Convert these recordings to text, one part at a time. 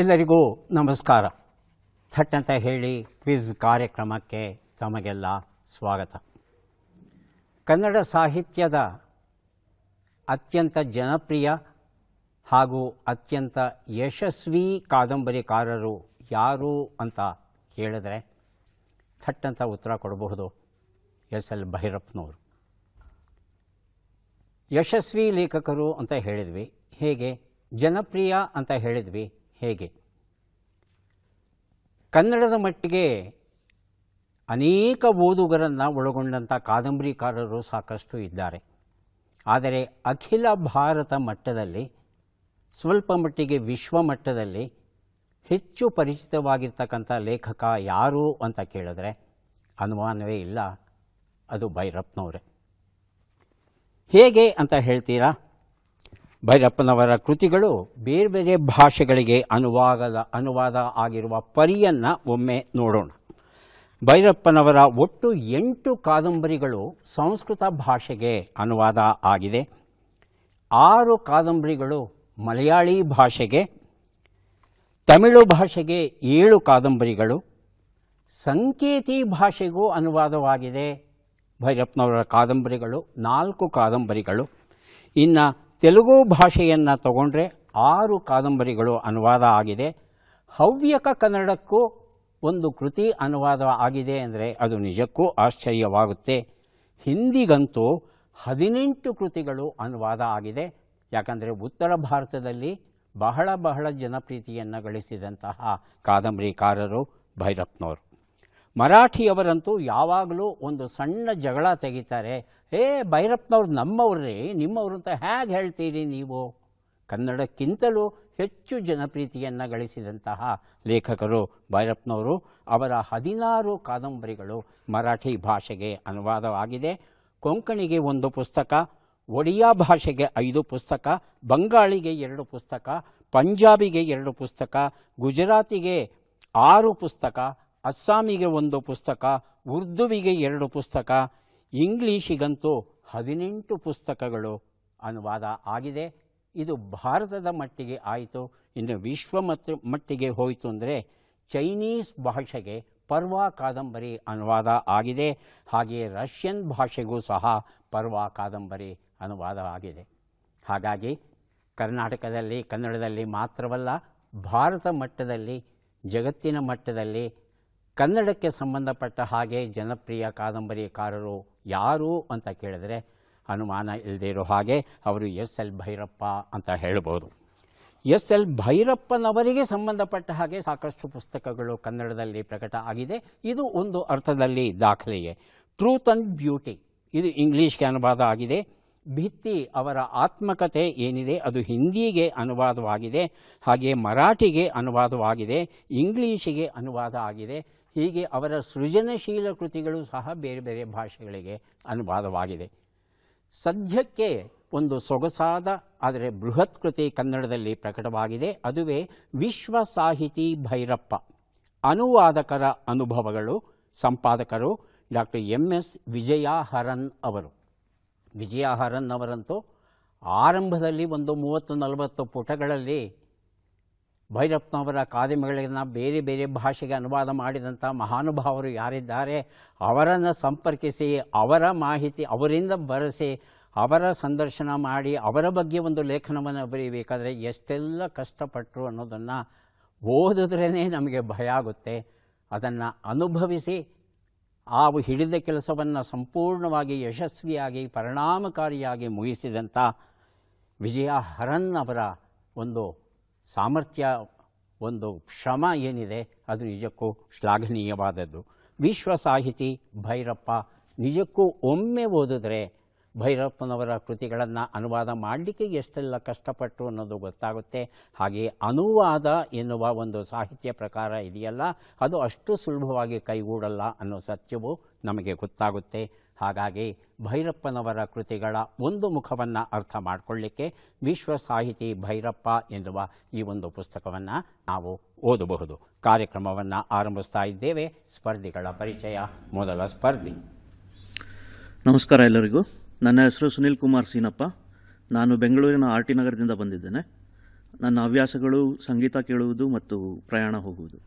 ಎಲ್ಲರಿಗೂ ನಮಸ್ಕಾರ ಥಟ್ ಅಂತ ಹೇಳಿ ಕ್ವಿಜ್ ಕಾರ್ಯಕ್ರಮಕ್ಕೆ ತಮಗೆಲ್ಲ ಸ್ವಾಗತ ಕನ್ನಡ ಸಾಹಿತ್ಯದ ಅತ್ಯಂತ ಜನಪ್ರಿಯ ಹಾಗೂ ಅತ್ಯಂತ ಯಶಸ್ವಿ ಕಾದಂಬರಿಕಾರರು ಯಾರು ಅಂತ ಕೇಳಿದ್ರೆ ಥಟ್ ಅಂತ ಉತ್ತರ ಕೊಡಬಹುದು ಎಸ್ ಎಲ್ ಭೈರಪ್ಪನವರು ಯಶಸ್ವಿ ಲೇಖಕರು ಅಂತ ಹೇಳಿದ್ವಿ ಹೇಗೆ ಜನಪ್ರಿಯ ಅಂತ ಹೇಳಿದ್ವಿ ಹೇಗೆ ಕನ್ನಡದ ಮಟ್ಟಿಗೆ ಅನೇಕ ಓದುಗರನ್ನು ಒಳಗೊಂಡಂಥ ಕಾದಂಬರಿಕಾರರು ಸಾಕಷ್ಟು ಇದ್ದಾರೆ ಆದರೆ ಅಖಿಲ ಭಾರತ ಮಟ್ಟದಲ್ಲಿ ಸ್ವಲ್ಪ ಮಟ್ಟಿಗೆ ವಿಶ್ವ ಮಟ್ಟದಲ್ಲಿ ಹೆಚ್ಚು ಪರಿಚಿತವಾಗಿರ್ತಕ್ಕಂಥ ಲೇಖಕ ಯಾರು ಅಂತ ಕೇಳಿದ್ರೆ ಅನುಮಾನವೇ ಇಲ್ಲ ಅದು ಭೈರಪ್ಪನವರೇ ಹೇಗೆ ಅಂತ ಹೇಳ್ತೀರಾ ಭೈರಪ್ಪನವರ ಕೃತಿಗಳು ಬೇರೆ ಬೇರೆ ಭಾಷೆಗಳಿಗೆ ಅನುವಾದ ಅನುವಾದ ಆಗಿರುವ ಪರಿಯನ್ನು ಒಮ್ಮೆ ನೋಡೋಣ ಭೈರಪ್ಪನವರ ಒಟ್ಟು ಎಂಟು ಕಾದಂಬರಿಗಳು ಸಂಸ್ಕೃತ ಭಾಷೆಗೆ ಅನುವಾದ ಆಗಿದೆ ಆರು ಕಾದಂಬರಿಗಳು ಮಲಯಾಳಿ ಭಾಷೆಗೆ ತಮಿಳು ಭಾಷೆಗೆ ಏಳು ಕಾದಂಬರಿಗಳು ಸಂಕೇತಿ ಭಾಷೆಗೂ ಅನುವಾದವಾಗಿದೆ ಭೈರಪ್ಪನವರ ಕಾದಂಬರಿಗಳು ನಾಲ್ಕು ಕಾದಂಬರಿಗಳು ಇನ್ನು ತೆಲುಗು ಭಾಷೆಯನ್ನು ತಗೊಂಡ್ರೆ ಆರು ಕಾದಂಬರಿಗಳು ಅನುವಾದ ಆಗಿದೆ ಹವ್ಯಕ ಕನ್ನಡಕ್ಕೂ ಒಂದು ಕೃತಿ ಅನುವಾದ ಆಗಿದೆ ಅಂದರೆ ಅದು ನಿಜಕ್ಕೂ ಆಶ್ಚರ್ಯವಾಗುತ್ತೆ ಹಿಂದಿಗಂತೂ ಹದಿನೆಂಟು ಕೃತಿಗಳು ಅನುವಾದ ಆಗಿದೆ ಯಾಕಂದರೆ ಉತ್ತರ ಭಾರತದಲ್ಲಿ ಬಹಳ ಬಹಳ ಜನಪ್ರೀತಿಯನ್ನು ಗಳಿಸಿದಂತಹ ಕಾದಂಬರಿಕಾರರು ಭೈರಪ್ನವರು ಮರಾಠಿಯವರಂತೂ ಯಾವಾಗಲೂ ಒಂದು ಸಣ್ಣ ಜಗಳ ತೆಗಿತಾರೆ ಹೇ ಭೈರಪ್ಪನವ್ರು ನಮ್ಮವ್ರಿ ನಿಮ್ಮವ್ರು ಅಂತ ಹೇಗೆ ಹೇಳ್ತೀರಿ ನೀವು ಕನ್ನಡಕ್ಕಿಂತಲೂ ಹೆಚ್ಚು ಜನಪ್ರೀತಿಯನ್ನು ಗಳಿಸಿದಂತಹ ಲೇಖಕರು ಭೈರಪ್ಪನವರು ಅವರ ಹದಿನಾರು ಕಾದಂಬರಿಗಳು ಮರಾಠಿ ಭಾಷೆಗೆ ಅನುವಾದವಾಗಿದೆ ಕೊಂಕಣಿಗೆ ಒಂದು ಪುಸ್ತಕ ಒಡಿಯಾ ಭಾಷೆಗೆ ಐದು ಪುಸ್ತಕ ಬಂಗಾಳಿಗೆ ಎರಡು ಪುಸ್ತಕ ಪಂಜಾಬಿಗೆ ಎರಡು ಪುಸ್ತಕ ಗುಜರಾತಿಗೆ ಆರು ಪುಸ್ತಕ ಅಸ್ಸಾಮಿಗೆ ಒಂದು ಪುಸ್ತಕ ಉರ್ದುವಿಗೆ ಎರಡು ಪುಸ್ತಕ ಇಂಗ್ಲೀಷಿಗಂತೂ ಹದಿನೆಂಟು ಪುಸ್ತಕಗಳು ಅನುವಾದ ಆಗಿದೆ ಇದು ಭಾರತದ ಮಟ್ಟಿಗೆ ಆಯಿತು ಇನ್ನು ವಿಶ್ವ ಮತ್ತು ಮಟ್ಟಿಗೆ ಹೋಯಿತು ಅಂದರೆ ಚೈನೀಸ್ ಭಾಷೆಗೆ ಪರ್ವ ಕಾದಂಬರಿ ಅನುವಾದ ಆಗಿದೆ ಹಾಗೆಯೇ ರಷ್ಯನ್ ಭಾಷೆಗೂ ಸಹ ಪರ್ವ ಕಾದಂಬರಿ ಅನುವಾದ ಆಗಿದೆ ಹಾಗಾಗಿ ಕರ್ನಾಟಕದಲ್ಲಿ ಕನ್ನಡದಲ್ಲಿ ಮಾತ್ರವಲ್ಲ ಭಾರತ ಮಟ್ಟದಲ್ಲಿ ಜಗತ್ತಿನ ಮಟ್ಟದಲ್ಲಿ ಕನ್ನಡಕ್ಕೆ ಸಂಬಂಧಪಟ್ಟ ಹಾಗೆ ಜನಪ್ರಿಯ ಕಾದಂಬರಿಕಾರರು ಯಾರು ಅಂತ ಕೇಳಿದರೆ ಅನುಮಾನ ಇಲ್ಲದೇ ಇರೋ ಹಾಗೆ ಅವರು ಎಸ್ ಎಲ್ ಭೈರಪ್ಪ ಅಂತ ಹೇಳ್ಬೋದು ಎಸ್ ಎಲ್ ಭೈರಪ್ಪನವರಿಗೆ ಸಂಬಂಧಪಟ್ಟ ಹಾಗೆ ಸಾಕಷ್ಟು ಪುಸ್ತಕಗಳು ಕನ್ನಡದಲ್ಲಿ ಪ್ರಕಟ ಆಗಿದೆ ಇದು ಒಂದು ಅರ್ಥದಲ್ಲಿ ದಾಖಲೆಯೇ ಟ್ರೂತ್ ಆ್ಯಂಡ್ ಬ್ಯೂಟಿ ಇದು ಇಂಗ್ಲೀಷ್ಗೆ ಅನುವಾದ ಆಗಿದೆ ಭಿತ್ತಿ ಅವರ ಆತ್ಮಕತೆ ಏನಿದೆ ಅದು ಹಿಂದಿಗೆ ಅನುವಾದವಾಗಿದೆ ಹಾಗೆ ಮರಾಠಿಗೆ ಅನುವಾದವಾಗಿದೆ ಇಂಗ್ಲೀಷಿಗೆ ಅನುವಾದ ಆಗಿದೆ ಹೀಗೆ ಅವರ ಸೃಜನಶೀಲ ಕೃತಿಗಳು ಸಹ ಬೇರೆ ಬೇರೆ ಭಾಷೆಗಳಿಗೆ ಅನುವಾದವಾಗಿದೆ ಸದ್ಯಕ್ಕೆ ಒಂದು ಸೊಗಸಾದ ಆದರೆ ಬೃಹತ್ ಕೃತಿ ಕನ್ನಡದಲ್ಲಿ ಪ್ರಕಟವಾಗಿದೆ ಅದುವೇ ವಿಶ್ವ ಸಾಹಿತಿ ಭೈರಪ್ಪ ಅನುವಾದಕರ ಅನುಭವಗಳು ಸಂಪಾದಕರು ಡಾಕ್ಟರ್ ಎಂ ಎಸ್ ವಿಜಯಾಹರನ್ ಅವರು ವಿಜಯಾಹರನ್ ಅವರಂತೂ ಆರಂಭದಲ್ಲಿ ಒಂದು ಮೂವತ್ತು ನಲವತ್ತು ಪುಟಗಳಲ್ಲಿ ಭೈರಪ್ಪನವರ ಕಾದಂಬರಿಗಳನ್ನು ಬೇರೆ ಬೇರೆ ಭಾಷೆಗೆ ಅನುವಾದ ಮಾಡಿದಂಥ ಮಹಾನುಭಾವರು ಯಾರಿದ್ದಾರೆ ಅವರನ್ನು ಸಂಪರ್ಕಿಸಿ ಅವರ ಮಾಹಿತಿ ಅವರಿಂದ ಬರೆಸಿ ಅವರ ಸಂದರ್ಶನ ಮಾಡಿ ಅವರ ಬಗ್ಗೆ ಒಂದು ಲೇಖನವನ್ನು ಬರೀಬೇಕಾದರೆ ಎಷ್ಟೆಲ್ಲ ಕಷ್ಟಪಟ್ಟರು ಅನ್ನೋದನ್ನು ಓದಿದ್ರೇ ನಮಗೆ ಭಯ ಆಗುತ್ತೆ ಅದನ್ನು ಅನುಭವಿಸಿ ಆ ಹಿಡಿದ ಕೆಲಸವನ್ನು ಸಂಪೂರ್ಣವಾಗಿ ಯಶಸ್ವಿಯಾಗಿ ಪರಿಣಾಮಕಾರಿಯಾಗಿ ಮುಗಿಸಿದಂಥ ವಿಜಯ ಹರನ್ ಅವರ ಒಂದು ಸಾಮರ್ಥ್ಯ ಒಂದು ಶ್ರಮ ಏನಿದೆ ಅದು ನಿಜಕ್ಕೂ ಶ್ಲಾಘನೀಯವಾದದ್ದು ವಿಶ್ವ ಸಾಹಿತಿ ಭೈರಪ್ಪ ನಿಜಕ್ಕೂ ಒಮ್ಮೆ ಓದಿದ್ರೆ ಭೈರಪ್ಪನವರ ಕೃತಿಗಳನ್ನು ಅನುವಾದ ಮಾಡಲಿಕ್ಕೆ ಎಷ್ಟೆಲ್ಲ ಕಷ್ಟಪಟ್ಟು ಅನ್ನೋದು ಗೊತ್ತಾಗುತ್ತೆ ಹಾಗೆಯೇ ಅನುವಾದ ಎನ್ನುವ ಒಂದು ಸಾಹಿತ್ಯ ಪ್ರಕಾರ ಇದೆಯಲ್ಲ ಅದು ಅಷ್ಟು ಸುಲಭವಾಗಿ ಕೈಗೂಡಲ್ಲ ಅನ್ನೋ ಸತ್ಯವು ನಮಗೆ ಗೊತ್ತಾಗುತ್ತೆ ಹಾಗಾಗಿ ಭೈರಪ್ಪನವರ ಕೃತಿಗಳ ಒಂದು ಮುಖವನ್ನು ಅರ್ಥ ಮಾಡಿಕೊಳ್ಳಿಕ್ಕೆ ವಿಶ್ವ ಸಾಹಿತಿ ಭೈರಪ್ಪ ಎನ್ನುವ ಈ ಒಂದು ಪುಸ್ತಕವನ್ನು ನಾವು ಓದಬಹುದು ಕಾರ್ಯಕ್ರಮವನ್ನು ಆರಂಭಿಸ್ತಾ ಇದ್ದೇವೆ ಸ್ಪರ್ಧಿಗಳ ಪರಿಚಯ ಮೊದಲ ಸ್ಪರ್ಧಿ ನಮಸ್ಕಾರ ಎಲ್ಲರಿಗೂ ನನ್ನ ಹೆಸರು ಸುನೀಲ್ ಕುಮಾರ್ ಸೀನಪ್ಪ ನಾನು ಬೆಂಗಳೂರಿನ ಆರ್ ಟಿ ನಗರದಿಂದ ಬಂದಿದ್ದೇನೆ ನನ್ನ ಹವ್ಯಾಸಗಳು ಸಂಗೀತ ಕೇಳುವುದು ಮತ್ತು ಪ್ರಯಾಣ ಹೋಗುವುದು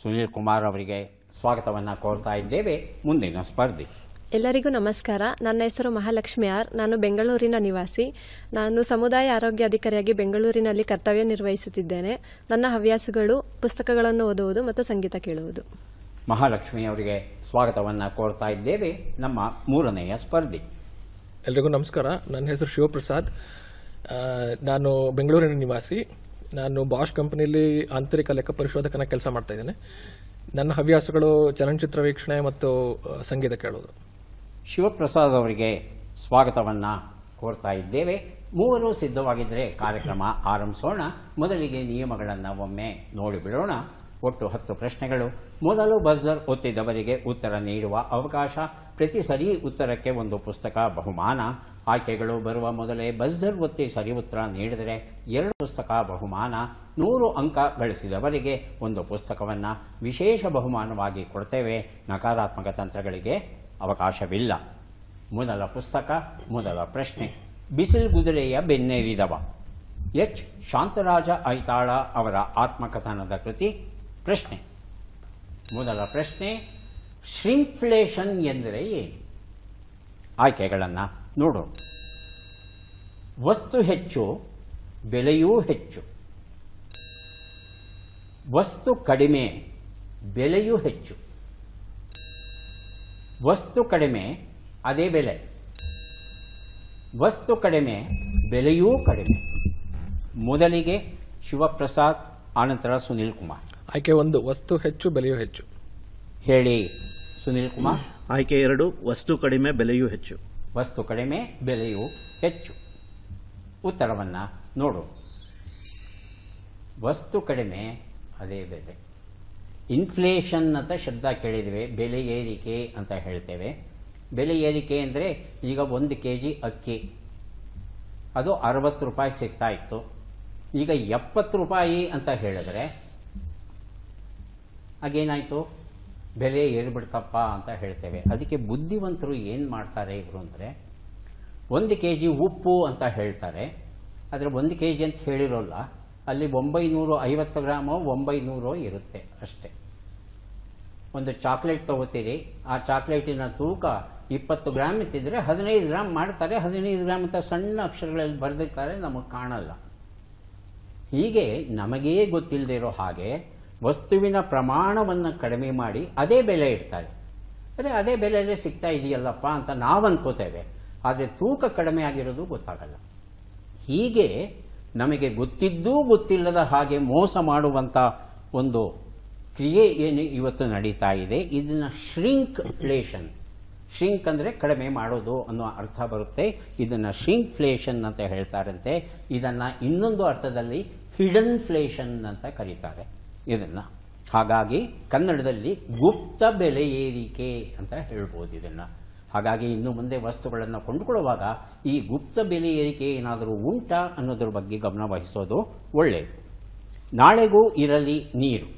ಸುನೀಲ್ ಕುಮಾರ್ ಅವರಿಗೆ ಸ್ವಾಗತವನ್ನು ಕೋರ್ತಾ ಇದ್ದೇವೆ ಮುಂದಿನ ಸ್ಪರ್ಧಿ ಎಲ್ಲರಿಗೂ ನಮಸ್ಕಾರ ನನ್ನ ಹೆಸರು ಮಹಾಲಕ್ಷ್ಮಿ ಆರ್ ನಾನು ಬೆಂಗಳೂರಿನ ನಿವಾಸಿ ನಾನು ಸಮುದಾಯ ಆರೋಗ್ಯ ಅಧಿಕಾರಿಯಾಗಿ ಬೆಂಗಳೂರಿನಲ್ಲಿ ಕರ್ತವ್ಯ ನಿರ್ವಹಿಸುತ್ತಿದ್ದೇನೆ ನನ್ನ ಹವ್ಯಾಸಗಳು ಪುಸ್ತಕಗಳನ್ನು ಓದುವುದು ಮತ್ತು ಸಂಗೀತ ಕೇಳುವುದು ಮಹಾಲಕ್ಷ್ಮಿ ಅವರಿಗೆ ಸ್ವಾಗತವನ್ನು ಕೋರ್ತಾ ಇದ್ದೇವೆ ನಮ್ಮ ಮೂರನೆಯ ಸ್ಪರ್ಧಿ ಎಲ್ರಿಗೂ ನಮಸ್ಕಾರ ನನ್ನ ಹೆಸರು ಶಿವಪ್ರಸಾದ್ ನಾನು ಬೆಂಗಳೂರಿನ ನಿವಾಸಿ ನಾನು ಬಾಷ್ ಕಂಪನಿಯಲ್ಲಿ ಆಂತರಿಕ ಲೆಕ್ಕ ಪರಿಶೋಧಕನ ಕೆಲಸ ಮಾಡ್ತಾ ಇದ್ದೇನೆ ನನ್ನ ಹವ್ಯಾಸಗಳು ಚಲನಚಿತ್ರ ವೀಕ್ಷಣೆ ಮತ್ತು ಸಂಗೀತ ಕೇಳೋದು ಶಿವಪ್ರಸಾದ್ ಅವರಿಗೆ ಸ್ವಾಗತವನ್ನು ಕೋರ್ತಾ ಇದ್ದೇವೆ ಮೂವರು ಸಿದ್ಧವಾಗಿದ್ದರೆ ಕಾರ್ಯಕ್ರಮ ಆರಂಭಿಸೋಣ ಮೊದಲಿಗೆ ನಿಯಮಗಳನ್ನು ಒಮ್ಮೆ ನೋಡಿಬಿಡೋಣ ಒಟ್ಟು ಹತ್ತು ಪ್ರಶ್ನೆಗಳು ಮೊದಲು ಬಜರ್ ಒತ್ತಿದವರಿಗೆ ಉತ್ತರ ನೀಡುವ ಅವಕಾಶ ಪ್ರತಿ ಸರಿ ಉತ್ತರಕ್ಕೆ ಒಂದು ಪುಸ್ತಕ ಬಹುಮಾನ ಆಯ್ಕೆಗಳು ಬರುವ ಮೊದಲೇ ಬಜರ್ ಒತ್ತಿ ಸರಿ ಉತ್ತರ ನೀಡಿದರೆ ಎರಡು ಪುಸ್ತಕ ಬಹುಮಾನ ನೂರು ಅಂಕ ಗಳಿಸಿದವರಿಗೆ ಒಂದು ಪುಸ್ತಕವನ್ನು ವಿಶೇಷ ಬಹುಮಾನವಾಗಿ ಕೊಡ್ತೇವೆ ನಕಾರಾತ್ಮಕ ತಂತ್ರಗಳಿಗೆ ಅವಕಾಶವಿಲ್ಲ ಮೊದಲ ಪುಸ್ತಕ ಮೊದಲ ಪ್ರಶ್ನೆ ಗುದುರೆಯ ಬೆನ್ನೇರಿದವ ಎಚ್ ಶಾಂತರಾಜ ಐತಾಳ ಅವರ ಆತ್ಮಕಥನದ ಕೃತಿ ಪ್ರಶ್ನೆ ಮೊದಲ ಪ್ರಶ್ನೆ ಶ್ರಿಂಕ್ಫ್ಲೇಷನ್ ಎಂದರೆ ಏನು ಆಯ್ಕೆಗಳನ್ನು ನೋಡೋಣ ವಸ್ತು ಹೆಚ್ಚು ಬೆಲೆಯೂ ಹೆಚ್ಚು ವಸ್ತು ಕಡಿಮೆ ಬೆಲೆಯೂ ಹೆಚ್ಚು ವಸ್ತು ಕಡಿಮೆ ಅದೇ ಬೆಲೆ ವಸ್ತು ಕಡಿಮೆ ಬೆಲೆಯೂ ಕಡಿಮೆ ಮೊದಲಿಗೆ ಶಿವಪ್ರಸಾದ್ ಆನಂತರ ಸುನೀಲ್ ಕುಮಾರ್ ಆಯ್ಕೆ ಒಂದು ವಸ್ತು ಹೆಚ್ಚು ಬೆಲೆಯೂ ಹೆಚ್ಚು ಹೇಳಿ ಸುನೀಲ್ ಕುಮಾರ್ ಆಯ್ಕೆ ಎರಡು ವಸ್ತು ಕಡಿಮೆ ಬೆಲೆಯೂ ಹೆಚ್ಚು ವಸ್ತು ಕಡಿಮೆ ಬೆಲೆಯೂ ಹೆಚ್ಚು ಉತ್ತರವನ್ನು ನೋಡು ವಸ್ತು ಕಡಿಮೆ ಅದೇ ಬೆಲೆ ಇನ್ಫ್ಲೇಷನ್ ಅಂತ ಶಬ್ದ ಕೇಳಿದ್ವಿ ಬೆಲೆ ಏರಿಕೆ ಅಂತ ಹೇಳ್ತೇವೆ ಬೆಲೆ ಏರಿಕೆ ಅಂದರೆ ಈಗ ಒಂದು ಕೆ ಜಿ ಅಕ್ಕಿ ಅದು ಅರವತ್ತು ರೂಪಾಯಿ ಸಿಗ್ತಾ ಇತ್ತು ಈಗ ಎಪ್ಪತ್ತು ರೂಪಾಯಿ ಅಂತ ಹೇಳಿದ್ರೆ ಆಗೇನಾಯಿತು ಬೆಲೆ ಏರ್ಬಿಡ್ತಪ್ಪ ಅಂತ ಹೇಳ್ತೇವೆ ಅದಕ್ಕೆ ಬುದ್ಧಿವಂತರು ಏನು ಮಾಡ್ತಾರೆ ಇವರು ಅಂದರೆ ಒಂದು ಕೆ ಜಿ ಉಪ್ಪು ಅಂತ ಹೇಳ್ತಾರೆ ಆದರೆ ಒಂದು ಕೆ ಜಿ ಅಂತ ಹೇಳಿರೋಲ್ಲ ಅಲ್ಲಿ ಒಂಬೈನೂರು ಐವತ್ತು ಗ್ರಾಮೋ ಒಂಬೈನೂರೋ ಇರುತ್ತೆ ಅಷ್ಟೇ ಒಂದು ಚಾಕ್ಲೇಟ್ ತೊಗೋತೀರಿ ಆ ಚಾಕ್ಲೇಟಿನ ತೂಕ ಇಪ್ಪತ್ತು ಗ್ರಾಮ್ ಇತ್ತಿದ್ರೆ ಹದಿನೈದು ಗ್ರಾಮ್ ಮಾಡ್ತಾರೆ ಹದಿನೈದು ಗ್ರಾಮ್ ಅಂತ ಸಣ್ಣ ಅಕ್ಷರಗಳಲ್ಲಿ ಬರೆದಿರ್ತಾರೆ ನಮಗೆ ಕಾಣಲ್ಲ ಹೀಗೆ ನಮಗೇ ಗೊತ್ತಿಲ್ಲದೆ ಇರೋ ಹಾಗೆ ವಸ್ತುವಿನ ಪ್ರಮಾಣವನ್ನು ಕಡಿಮೆ ಮಾಡಿ ಅದೇ ಬೆಲೆ ಇಡ್ತಾರೆ ಅದೇ ಅದೇ ಬೆಲೆಯಲ್ಲೇ ಸಿಗ್ತಾ ಇದೆಯಲ್ಲಪ್ಪ ಅಂತ ನಾವು ಅನ್ಕೋತೇವೆ ಆದರೆ ತೂಕ ಕಡಿಮೆ ಆಗಿರೋದು ಗೊತ್ತಾಗಲ್ಲ ಹೀಗೆ ನಮಗೆ ಗೊತ್ತಿದ್ದೂ ಗೊತ್ತಿಲ್ಲದ ಹಾಗೆ ಮೋಸ ಮಾಡುವಂಥ ಒಂದು ಕ್ರಿಯೆ ಏನು ಇವತ್ತು ನಡೀತಾ ಇದೆ ಇದನ್ನು ಫ್ಲೇಷನ್ ಶ್ರಿಂಕ್ ಅಂದರೆ ಕಡಿಮೆ ಮಾಡೋದು ಅನ್ನೋ ಅರ್ಥ ಬರುತ್ತೆ ಇದನ್ನು ಫ್ಲೇಷನ್ ಅಂತ ಹೇಳ್ತಾರಂತೆ ಇದನ್ನು ಇನ್ನೊಂದು ಅರ್ಥದಲ್ಲಿ ಹಿಡನ್ ಫ್ಲೇಷನ್ ಅಂತ ಕರೀತಾರೆ ಇದನ್ನು ಹಾಗಾಗಿ ಕನ್ನಡದಲ್ಲಿ ಗುಪ್ತ ಬೆಲೆ ಏರಿಕೆ ಅಂತ ಹೇಳ್ಬೋದು ಇದನ್ನು ಹಾಗಾಗಿ ಇನ್ನು ಮುಂದೆ ವಸ್ತುಗಳನ್ನು ಕೊಂಡುಕೊಳ್ಳುವಾಗ ಈ ಗುಪ್ತ ಬೆಲೆ ಏರಿಕೆ ಏನಾದರೂ ಉಂಟಾ ಅನ್ನೋದ್ರ ಬಗ್ಗೆ ಗಮನ ವಹಿಸೋದು ಒಳ್ಳೆಯದು ನಾಳೆಗೂ ಇರಲಿ ನೀರು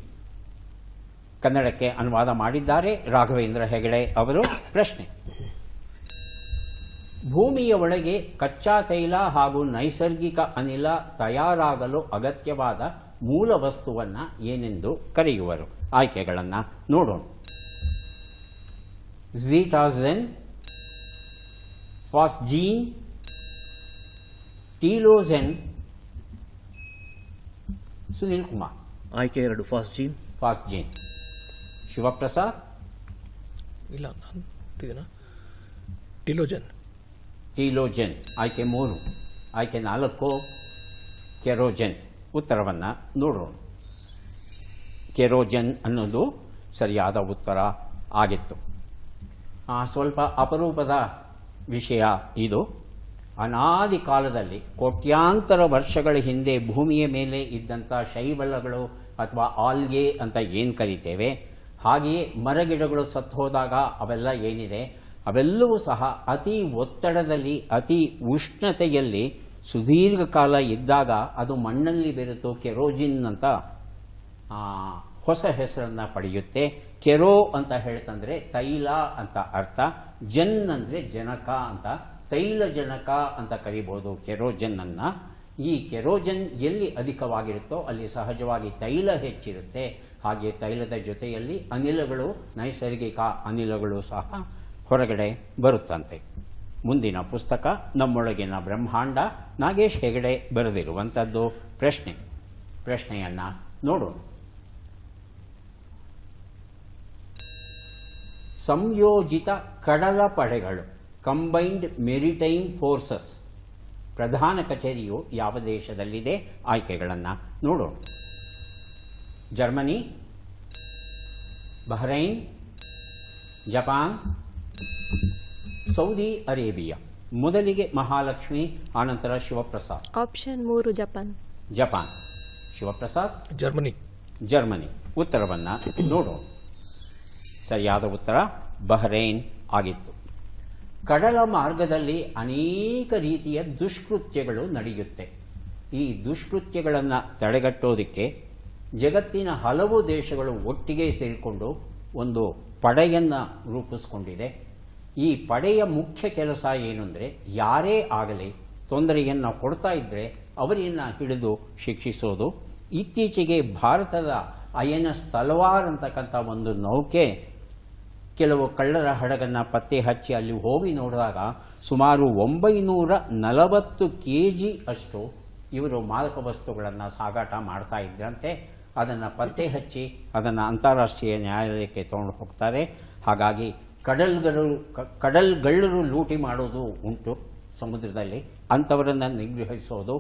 ಕನ್ನಡಕ್ಕೆ ಅನುವಾದ ಮಾಡಿದ್ದಾರೆ ರಾಘವೇಂದ್ರ ಹೆಗಡೆ ಅವರು ಪ್ರಶ್ನೆ ಭೂಮಿಯ ಒಳಗೆ ಕಚ್ಚಾ ತೈಲ ಹಾಗೂ ನೈಸರ್ಗಿಕ ಅನಿಲ ತಯಾರಾಗಲು ಅಗತ್ಯವಾದ ಮೂಲ ವಸ್ತುವನ್ನು ಏನೆಂದು ಕರೆಯುವರು ಆಯ್ಕೆಗಳನ್ನು ನೋಡೋಣ ಝೀಟಾಝೆನ್ phosgene, ಟೀಲೋಸೆನ್ ಸುನೀಲ್ ಕುಮಾರ್ ಆಯ್ಕೆ ಎರಡು fast gene fast gene Shivaprasad ಇಲ್ಲ ನಾನು ಟೀಲೋಜೆನ್ ಆಯ್ಕೆ ಮೂರು ಆಯ್ಕೆ ನಾಲ್ಕು ಕೆರೋಜೆನ್ ಉತ್ತರವನ್ನು ನೋಡೋಣ ಕೆರೋಜೆನ್ ಅನ್ನೋದು ಸರಿಯಾದ ಉತ್ತರ ಆಗಿತ್ತು ಸ್ವಲ್ಪ ಅಪರೂಪದ ವಿಷಯ ಇದು ಅನಾದಿ ಕಾಲದಲ್ಲಿ ಕೋಟ್ಯಾಂತರ ವರ್ಷಗಳ ಹಿಂದೆ ಭೂಮಿಯ ಮೇಲೆ ಇದ್ದಂಥ ಶೈಬಲಗಳು ಅಥವಾ ಆಲ್ಗೆ ಅಂತ ಏನು ಕರಿತೇವೆ ಹಾಗೆಯೇ ಮರಗಿಡಗಳು ಸತ್ತು ಹೋದಾಗ ಅವೆಲ್ಲ ಏನಿದೆ ಅವೆಲ್ಲವೂ ಸಹ ಅತಿ ಒತ್ತಡದಲ್ಲಿ ಅತಿ ಉಷ್ಣತೆಯಲ್ಲಿ ಸುದೀರ್ಘ ಕಾಲ ಇದ್ದಾಗ ಅದು ಮಣ್ಣಲ್ಲಿ ಬೆರೆತು ಕೆರೋಜಿನ್ ಅಂತ ಹೊಸ ಹೆಸರನ್ನ ಪಡೆಯುತ್ತೆ ಕೆರೋ ಅಂತ ಹೇಳ್ತಂದ್ರೆ ತೈಲ ಅಂತ ಅರ್ಥ ಜನ್ ಅಂದ್ರೆ ಜನಕ ಅಂತ ತೈಲ ಜನಕ ಅಂತ ಕರಿಬಹುದು ಕೆರೋಜನ್ ಅನ್ನ ಈ ಕೆರೋಜನ್ ಎಲ್ಲಿ ಅಧಿಕವಾಗಿರುತ್ತೋ ಅಲ್ಲಿ ಸಹಜವಾಗಿ ತೈಲ ಹೆಚ್ಚಿರುತ್ತೆ ಹಾಗೆ ತೈಲದ ಜೊತೆಯಲ್ಲಿ ಅನಿಲಗಳು ನೈಸರ್ಗಿಕ ಅನಿಲಗಳು ಸಹ ಹೊರಗಡೆ ಬರುತ್ತಂತೆ ಮುಂದಿನ ಪುಸ್ತಕ ನಮ್ಮೊಳಗಿನ ಬ್ರಹ್ಮಾಂಡ ನಾಗೇಶ್ ಹೆಗಡೆ ಬರೆದಿರುವಂಥದ್ದು ಪ್ರಶ್ನೆ ಪ್ರಶ್ನೆಯನ್ನ ನೋಡೋಣ ಸಂಯೋಜಿತ ಕಡಲ ಪಡೆಗಳು ಕಂಬೈನ್ಡ್ ಮೆರಿಟೈಮ್ ಫೋರ್ಸಸ್ ಪ್ರಧಾನ ಕಚೇರಿಯು ಯಾವ ದೇಶದಲ್ಲಿದೆ ಆಯ್ಕೆಗಳನ್ನು ನೋಡೋಣ Germany Bahrain Japan Saudi Arabia ಮೊದಲಿಗೆ ಮಹಾಲಕ್ಷ್ಮಿ ಆನಂತರ ಶಿವಪ್ರಸಾದ್ ಆಪ್ಷನ್ ಮೂರು Japan Japan Shivaprasad Germany Germany ಉತ್ತರವನ್ನು ನೋಡೋಣ ಸರಿಯಾದ ಉತ್ತರ ಬಹ್ರೈನ್ ಆಗಿತ್ತು ಕಡಲ ಮಾರ್ಗದಲ್ಲಿ ಅನೇಕ ರೀತಿಯ ದುಷ್ಕೃತ್ಯಗಳು ನಡೆಯುತ್ತೆ ಈ ದುಷ್ಕೃತ್ಯಗಳನ್ನು ತಡೆಗಟ್ಟೋದಕ್ಕೆ ಜಗತ್ತಿನ ಹಲವು ದೇಶಗಳು ಒಟ್ಟಿಗೆ ಸೇರಿಕೊಂಡು ಒಂದು ಪಡೆಯನ್ನು ರೂಪಿಸಿಕೊಂಡಿದೆ ಈ ಪಡೆಯ ಮುಖ್ಯ ಕೆಲಸ ಏನಂದರೆ ಯಾರೇ ಆಗಲಿ ತೊಂದರೆಯನ್ನು ಕೊಡ್ತಾ ಇದ್ದರೆ ಅವರನ್ನು ಹಿಡಿದು ಶಿಕ್ಷಿಸೋದು ಇತ್ತೀಚೆಗೆ ಭಾರತದ ಅಯನ ಸ್ಥಳವಾರ್ ಅಂತಕ್ಕಂಥ ಒಂದು ನೌಕೆ ಕೆಲವು ಕಳ್ಳರ ಹಡಗನ್ನು ಪತ್ತೆ ಹಚ್ಚಿ ಅಲ್ಲಿ ಹೋಗಿ ನೋಡಿದಾಗ ಸುಮಾರು ಒಂಬೈನೂರ ನಲವತ್ತು ಕೆ ಜಿ ಅಷ್ಟು ಇವರು ಮಾದಕ ವಸ್ತುಗಳನ್ನು ಸಾಗಾಟ ಮಾಡ್ತಾ ಇದ್ರಂತೆ ಅದನ್ನು ಪತ್ತೆ ಹಚ್ಚಿ ಅದನ್ನು ಅಂತಾರಾಷ್ಟ್ರೀಯ ನ್ಯಾಯಾಲಯಕ್ಕೆ ತಗೊಂಡು ಹೋಗ್ತಾರೆ ಹಾಗಾಗಿ ಕಡಲ್ಗಳು ಕಡಲ್ಗಳ್ಳರು ಲೂಟಿ ಮಾಡೋದು ಉಂಟು ಸಮುದ್ರದಲ್ಲಿ ಅಂಥವರನ್ನು ನಿಗ್ರಹಿಸೋದು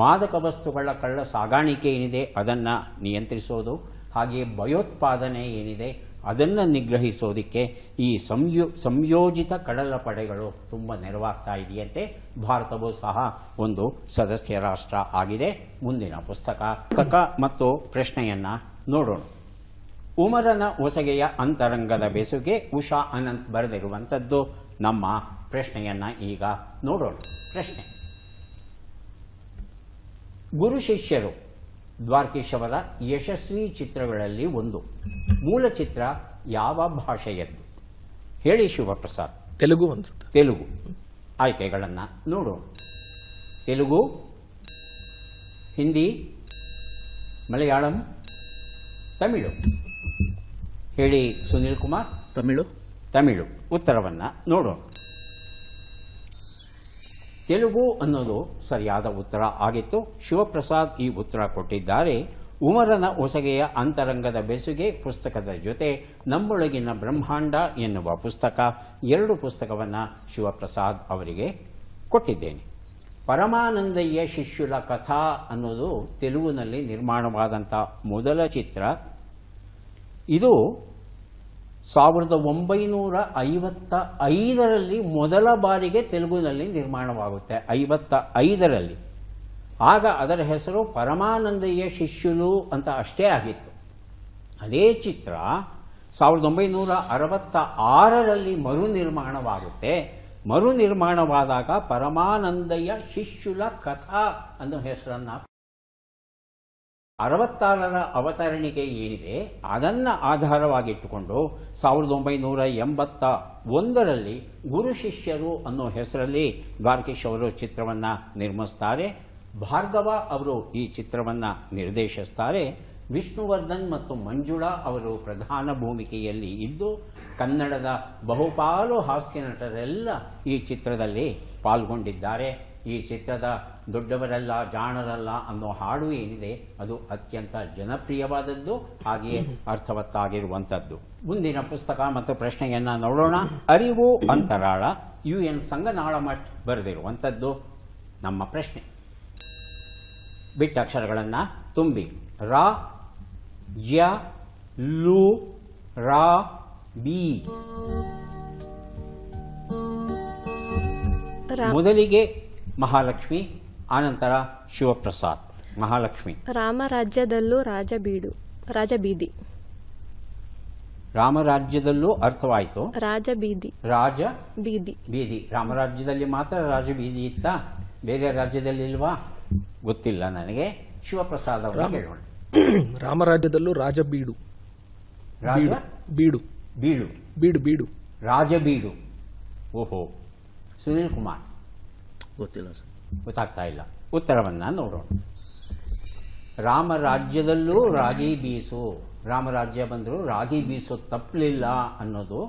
ಮಾದಕ ವಸ್ತುಗಳ ಕಳ್ಳ ಸಾಗಾಣಿಕೆ ಏನಿದೆ ಅದನ್ನು ನಿಯಂತ್ರಿಸೋದು ಹಾಗೆಯೇ ಭಯೋತ್ಪಾದನೆ ಏನಿದೆ ಅದನ್ನು ನಿಗ್ರಹಿಸೋದಕ್ಕೆ ಈ ಸಂಯೋ ಸಂಯೋಜಿತ ಕಡಲ ಪಡೆಗಳು ತುಂಬ ನೆರವಾಗ್ತಾ ಇದೆಯಂತೆ ಭಾರತವೂ ಸಹ ಒಂದು ಸದಸ್ಯ ರಾಷ್ಟ್ರ ಆಗಿದೆ ಮುಂದಿನ ಪುಸ್ತಕ ಪುಸ್ತಕ ಮತ್ತು ಪ್ರಶ್ನೆಯನ್ನು ನೋಡೋಣ ಉಮರನ ಹೊಸಗೆಯ ಅಂತರಂಗದ ಬೆಸುಗೆ ಉಷಾ ಅನಂತ್ ಬರೆದಿರುವಂಥದ್ದು ನಮ್ಮ ಪ್ರಶ್ನೆಯನ್ನು ಈಗ ನೋಡೋಣ ಪ್ರಶ್ನೆ ಗುರು ಶಿಷ್ಯರು ದ್ವಾರಕೀಶ್ ಅವರ ಯಶಸ್ವಿ ಚಿತ್ರಗಳಲ್ಲಿ ಒಂದು ಮೂಲ ಚಿತ್ರ ಯಾವ ಭಾಷೆಯದ್ದು ಹೇಳಿ ಶಿವಪ್ರಸಾದ್ ತೆಲುಗು ಅನ್ಸುತ್ತೆ ತೆಲುಗು ಆಯ್ಕೆಗಳನ್ನು ನೋಡು ತೆಲುಗು ಹಿಂದಿ ಮಲಯಾಳಂ ತಮಿಳು ಹೇಳಿ ಸುನೀಲ್ ಕುಮಾರ್ ತಮಿಳು ತಮಿಳು ಉತ್ತರವನ್ನು ನೋಡೋಣ ತೆಲುಗು ಅನ್ನೋದು ಸರಿಯಾದ ಉತ್ತರ ಆಗಿತ್ತು ಶಿವಪ್ರಸಾದ್ ಈ ಉತ್ತರ ಕೊಟ್ಟಿದ್ದಾರೆ ಉಮರನ ಹೊಸಗೆಯ ಅಂತರಂಗದ ಬೆಸುಗೆ ಪುಸ್ತಕದ ಜೊತೆ ನಮ್ಮೊಳಗಿನ ಬ್ರಹ್ಮಾಂಡ ಎನ್ನುವ ಪುಸ್ತಕ ಎರಡು ಪುಸ್ತಕವನ್ನು ಶಿವಪ್ರಸಾದ್ ಅವರಿಗೆ ಕೊಟ್ಟಿದ್ದೇನೆ ಪರಮಾನಂದಯ್ಯ ಶಿಷ್ಯುಲ ಕಥಾ ಅನ್ನೋದು ತೆಲುಗುನಲ್ಲಿ ನಿರ್ಮಾಣವಾದಂಥ ಮೊದಲ ಚಿತ್ರ ಇದು ಸಾವಿರದ ಒಂಬೈನೂರ ಐವತ್ತ ಐದರಲ್ಲಿ ಮೊದಲ ಬಾರಿಗೆ ತೆಲುಗುನಲ್ಲಿ ನಿರ್ಮಾಣವಾಗುತ್ತೆ ಐವತ್ತ ಐದರಲ್ಲಿ ಆಗ ಅದರ ಹೆಸರು ಪರಮಾನಂದಯ್ಯ ಶಿಷ್ಯುಲು ಅಂತ ಅಷ್ಟೇ ಆಗಿತ್ತು ಅದೇ ಚಿತ್ರ ಸಾವಿರದ ಒಂಬೈನೂರ ಅರವತ್ತ ಆರರಲ್ಲಿ ಮರು ನಿರ್ಮಾಣವಾಗುತ್ತೆ ಮರು ನಿರ್ಮಾಣವಾದಾಗ ಪರಮಾನಂದಯ್ಯ ಶಿಷ್ಯುಲ ಕಥಾ ಅನ್ನೋ ಹೆಸರನ್ನು ಅರವತ್ತಾರರ ಅವತರಣಿಕೆ ಏನಿದೆ ಅದನ್ನು ಆಧಾರವಾಗಿಟ್ಟುಕೊಂಡು ಸಾವಿರದ ಒಂಬೈನೂರ ಎಂಬತ್ತ ಒಂದರಲ್ಲಿ ಗುರು ಶಿಷ್ಯರು ಅನ್ನೋ ಹೆಸರಲ್ಲಿ ದ್ವಾರಕೀಶ್ ಅವರು ಚಿತ್ರವನ್ನು ನಿರ್ಮಿಸ್ತಾರೆ ಭಾರ್ಗವ ಅವರು ಈ ಚಿತ್ರವನ್ನು ನಿರ್ದೇಶಿಸ್ತಾರೆ ವಿಷ್ಣುವರ್ಧನ್ ಮತ್ತು ಮಂಜುಳಾ ಅವರು ಪ್ರಧಾನ ಭೂಮಿಕೆಯಲ್ಲಿ ಇದ್ದು ಕನ್ನಡದ ಬಹುಪಾಲು ಹಾಸ್ಯ ನಟರೆಲ್ಲ ಈ ಚಿತ್ರದಲ್ಲಿ ಪಾಲ್ಗೊಂಡಿದ್ದಾರೆ ಈ ಚಿತ್ರದ ದೊಡ್ಡವರಲ್ಲ ಜಾಣರಲ್ಲ ಅನ್ನೋ ಹಾಡು ಏನಿದೆ ಅದು ಅತ್ಯಂತ ಜನಪ್ರಿಯವಾದದ್ದು ಹಾಗೆಯೇ ಅರ್ಥವತ್ತಾಗಿರುವಂಥದ್ದು ಮುಂದಿನ ಪುಸ್ತಕ ಮತ್ತು ಪ್ರಶ್ನೆಯನ್ನ ನೋಡೋಣ ಅರಿವು ಅಂತರಾಳ ಯು ಎನ್ ಸಂಗನಾಳಮಠ್ ಬರೆದಿರುವಂಥದ್ದು ನಮ್ಮ ಪ್ರಶ್ನೆ ಬಿಟ್ಟ ಅಕ್ಷರಗಳನ್ನ ತುಂಬಿ ರಾ ಜ್ಯ ಲೂ ರಾ ಬಿ ಮೊದಲಿಗೆ ಮಹಾಲಕ್ಷ್ಮಿ ಆನಂತರ ಶಿವಪ್ರಸಾದ್ ಮಹಾಲಕ್ಷ್ಮಿ ರಾಮರಾಜ್ಯದಲ್ಲೂ ರಾಜಬೀಡು ರಾಜಬೀದಿ ರಾಮರಾಜ್ಯದಲ್ಲೂ ಅರ್ಥವಾಯಿತು ರಾಜಬೀದಿ ರಾಜ ಬೀದಿ ಬೀದಿ ರಾಮರಾಜ್ಯದಲ್ಲಿ ಮಾತ್ರ ರಾಜಬೀದಿ ಇತ್ತ ಬೇರೆ ರಾಜ್ಯದಲ್ಲಿ ಇಲ್ವಾ ಗೊತ್ತಿಲ್ಲ ನನಗೆ ಶಿವಪ್ರಸಾದ್ ಅವರು ಹೇಳೋಣ ರಾಮರಾಜ್ಯದಲ್ಲೂ ರಾಜಬೀಡು ರಾಜ ಬೀಡು ಬೀಡು ಬೀಡು ಬೀಡು ರಾಜಬೀಡು ಓಹೋ ಸುನೀಲ್ ಕುಮಾರ್ ಗೊತ್ತಿಲ್ಲ ಸರ್ ಗೊತ್ತಾಗ್ತಾ ಇಲ್ಲ ಉತ್ತರವನ್ನ ನೋಡೋಣ ರಾಮರಾಜ್ಯದಲ್ಲೂ ರಾಗಿ ಬೀಸು ರಾಮರಾಜ್ಯ ಬಂದರೂ ರಾಗಿ ಬೀಸು ತಪ್ಪಲಿಲ್ಲ ಅನ್ನೋದು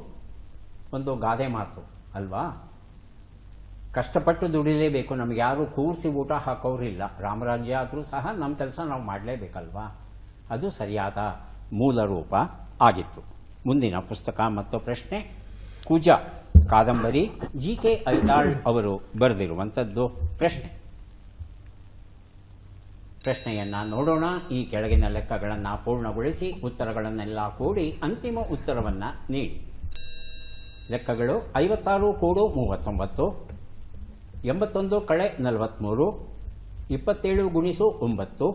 ಒಂದು ಗಾದೆ ಮಾತು ಅಲ್ವಾ ಕಷ್ಟಪಟ್ಟು ದುಡಿಲೇಬೇಕು ನಮ್ಗೆ ಯಾರು ಕೂರಿಸಿ ಊಟ ಹಾಕೋರಿಲ್ಲ ರಾಮರಾಜ್ಯ ಆದರೂ ಸಹ ನಮ್ಮ ಕೆಲಸ ನಾವು ಮಾಡಲೇಬೇಕಲ್ವಾ ಅದು ಸರಿಯಾದ ಮೂಲ ರೂಪ ಆಗಿತ್ತು ಮುಂದಿನ ಪುಸ್ತಕ ಮತ್ತು ಪ್ರಶ್ನೆ ಕುಜ ಕಾದಂಬರಿ ಜಿ ಕೆ ಐತಾಳ್ ಅವರು ಬರೆದಿರುವಂಥದ್ದು ಪ್ರಶ್ನೆ ಪ್ರಶ್ನೆಯನ್ನ ನೋಡೋಣ ಈ ಕೆಳಗಿನ ಲೆಕ್ಕಗಳನ್ನ ಪೂರ್ಣಗೊಳಿಸಿ ಉತ್ತರಗಳನ್ನೆಲ್ಲ ಕೂಡಿ ಅಂತಿಮ ಉತ್ತರವನ್ನ ನೀಡಿ ಲೆಕ್ಕಗಳು ಐವತ್ತಾರು ಕೋಡು ಮೂವತ್ತೊಂಬತ್ತು ಎಂಬತ್ತೊಂದು ಕಳೆ ನಲವತ್ಮೂರು ಇಪ್ಪತ್ತೇಳು ಗುಣಿಸು ಒಂಬತ್ತು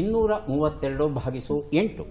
ಇನ್ನೂರ ಮೂವತ್ತೆರಡು ಭಾಗಿಸು ಎಂಟು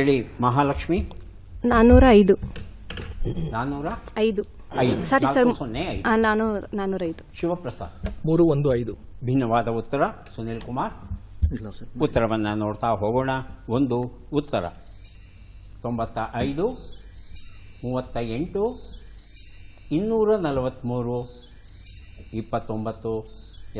ಹೇಳಿ ಮಹಾಲಕ್ಷ್ಮಿ ನಾನ್ನೂರ ಐದು ಐದು ಸರಿ ಸರ್ ನಾನು ಶಿವಪ್ರಸಾದ್ ಮೂರು ಒಂದು ಐದು ಭಿನ್ನವಾದ ಉತ್ತರ ಸುನೀಲ್ ಕುಮಾರ್ ಉತ್ತರವನ್ನು ನೋಡ್ತಾ ಹೋಗೋಣ ಒಂದು ಉತ್ತರ ತೊಂಬತ್ತ ಐದು ಮೂವತ್ತ ಎಂಟು ಇನ್ನೂರ ನಲವತ್ತ್ಮೂರು ಇಪ್ಪತ್ತೊಂಬತ್ತು